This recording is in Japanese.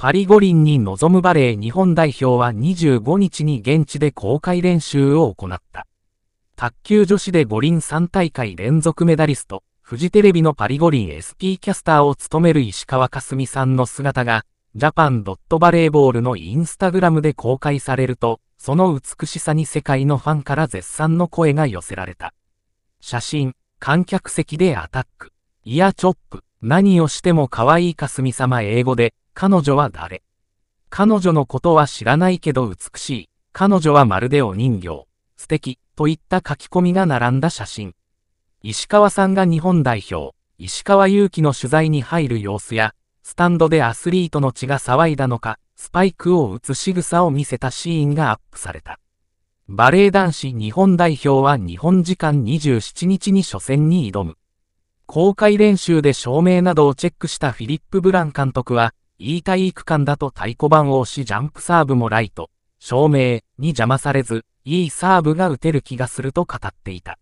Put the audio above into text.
パリ五輪に臨むバレー日本代表は25日に現地で公開練習を行った。卓球女子で五輪3大会連続メダリスト、フジテレビのパリ五輪 SP キャスターを務める石川佳純さんの姿が、ジャパンドットバレーボールのインスタグラムで公開されると、その美しさに世界のファンから絶賛の声が寄せられた。写真、観客席でアタック。いや、チョップ。何をしても可愛いかすみ様英語で、彼女は誰彼女のことは知らないけど美しい。彼女はまるでお人形。素敵。といった書き込みが並んだ写真。石川さんが日本代表、石川祐希の取材に入る様子や、スタンドでアスリートの血が騒いだのか、スパイクを打つ仕草を見せたシーンがアップされた。バレエ男子日本代表は日本時間27日に初戦に挑む。公開練習で照明などをチェックしたフィリップ・ブラン監督は、い体育館だと太鼓判を押しジャンプサーブもライト、照明に邪魔されず、いいサーブが打てる気がすると語っていた。